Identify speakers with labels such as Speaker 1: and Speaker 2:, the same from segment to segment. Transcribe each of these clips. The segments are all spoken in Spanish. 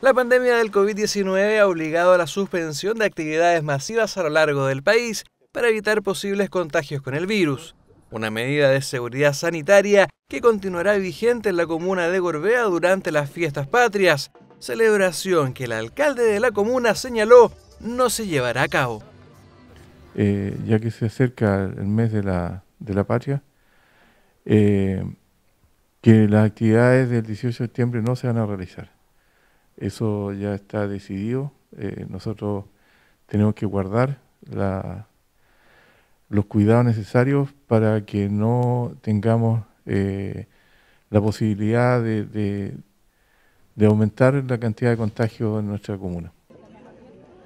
Speaker 1: La pandemia del COVID-19 ha obligado a la suspensión de actividades masivas a lo largo del país para evitar posibles contagios con el virus, una medida de seguridad sanitaria que continuará vigente en la comuna de Gorbea durante las fiestas patrias, celebración que el alcalde de la comuna señaló no se llevará a cabo.
Speaker 2: Eh, ya que se acerca el mes de la, patria, eh, que las actividades del 18 de septiembre no se van a realizar. Eso ya está decidido. Eh, nosotros tenemos que guardar los cuidados necesarios para que no tengamos eh, la posibilidad de, aumentar la cantidad de contagios en nuestra comuna.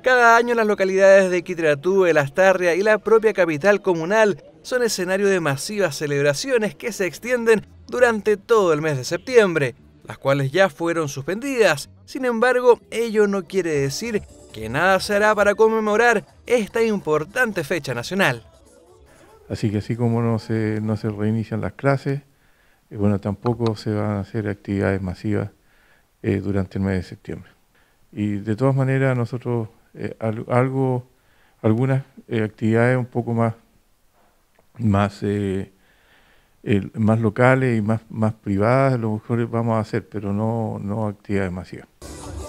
Speaker 1: Cada año las localidades de Quitratú, Astarria y la propia capital comunal son escenario de masivas celebraciones que se extienden durante todo el mes de septiembre las cuales ya fueron suspendidas. Sin embargo, ello no quiere decir que nada se hará para conmemorar esta importante fecha nacional.
Speaker 2: Así que así como no se, reinician las clases, eh, bueno, tampoco se van a hacer actividades masivas eh, durante el mes de septiembre. Y de todas maneras nosotros eh, algo, algunas actividades un poco más, más eh, más locales y más, más privadas, lo mejor vamos a hacer, pero no, no demasiado.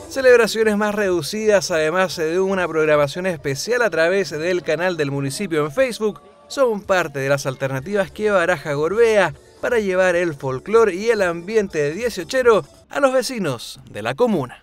Speaker 1: Celebraciones más reducidas, además de una programación especial a través del canal del municipio en Facebook, son parte de las alternativas que baraja Gorbea para llevar el folclore y el ambiente de dieciochero a los vecinos de la comuna.